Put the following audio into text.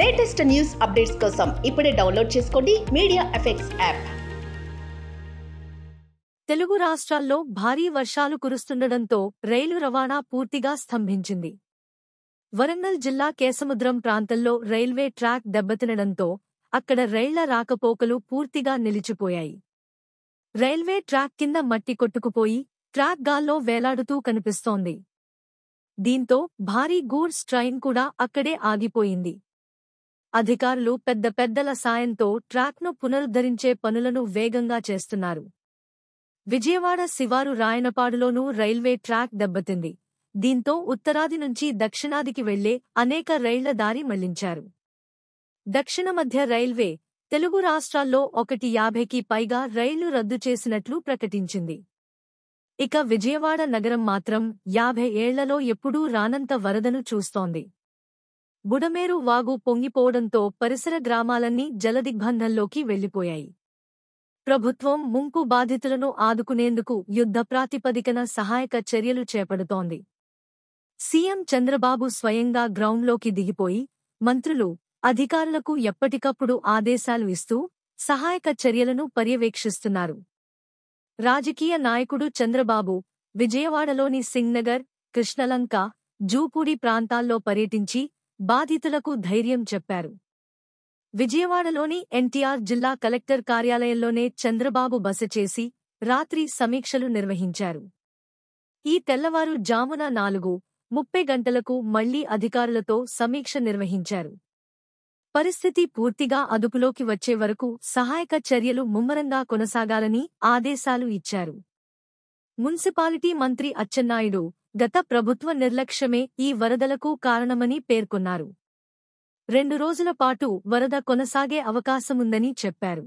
latest news updates కోసం ఇప్పుడే download చేసుకోండి మీడియా ఎఫెక్ట్స్ యాప్ తెలుగు రాష్ట్రాల్లో భారీ వర్షాలు కురుస్తుండటంతో రైలు రవాణా పూర్తిగా స్తంభించింది వరంగల్ జిల్లా కేసముద్రం ప్రాంతంలో రైల్వే ట్రాక్ దెబ్బతినడంతో అక్కడ రైళ్ల రాకపోకలు పూర్తిగా నిలిచిపోయాయి రైల్వే ట్రాక్ కింద మట్టి కొట్టుకుపోయి ట్రాక్ గాల్లో వేలాడుతూ కనిపిస్తోంది దీంతో భారీ గూడ్స్ ట్రైన్ కూడా అక్కడే ఆగిపోయింది అధికారులు పెద్ద పెద్దల సాయంతో ట్రాక్ను పునరుద్ధరించే పనులను వేగంగా చేస్తున్నారు విజయవాడ శివారు రాయనపాడులోనూ రైల్వే ట్రాక్ దెబ్బతింది దీంతో ఉత్తరాది నుంచి దక్షిణాదికి వెళ్లే అనేక రైళ్ల దారి మళ్లించారు దక్షిణ మధ్య రైల్వే తెలుగు రాష్ట్రాల్లో ఒకటి యాభైకి పైగా రైళ్లు రద్దు చేసినట్లు ప్రకటించింది ఇక విజయవాడ నగరం మాత్రం యాభై ఏళ్లలో ఎప్పుడూ రానంత వరదను చూస్తోంది బుడమేరు వాగు పొంగిపోవడంతో పరిసర గ్రామాలన్నీ జలదిగ్బంధంలోకి వెళ్లిపోయాయి ప్రభుత్వం ముంకు బాధితులను ఆదుకునేందుకు యుద్ధ ప్రాతిపదికన సహాయక చర్యలు చేపడుతోంది సీఎం చంద్రబాబు స్వయంగా గ్రౌండ్లోకి దిగిపోయి మంత్రులు అధికారులకు ఎప్పటికప్పుడు ఆదేశాలు ఇస్తూ సహాయక చర్యలను పర్యవేక్షిస్తున్నారు రాజకీయ నాయకుడు చంద్రబాబు విజయవాడలోని సింగ్నగర్ కృష్ణలంక జూపూడి ప్రాంతాల్లో పర్యటించి బాధితులకు ధైర్యం చెప్పారు విజయవాడలోని ఎన్టీఆర్ జిల్లా కలెక్టర్ కార్యాలయంలోనే చంద్రబాబు బస చేసి రాత్రి సమీక్షలు నిర్వహించారు ఈ తెల్లవారు జామున నాలుగు ముప్పై గంటలకు మళ్లీ అధికారులతో సమీక్ష నిర్వహించారు పరిస్థితి పూర్తిగా అదుపులోకి వచ్చే వరకు సహాయక చర్యలు ముమ్మరంగా కొనసాగాలని ఆదేశాలు ఇచ్చారు మున్సిపాలిటీ మంత్రి అచ్చెన్నాయుడు గత ప్రభుత్వ నిర్లక్ష్యమే ఈ వరదలకు కారణమని పేర్కొన్నారు రెండు రోజుల పాటు వరద కొనసాగే అవకాశముందని చెప్పారు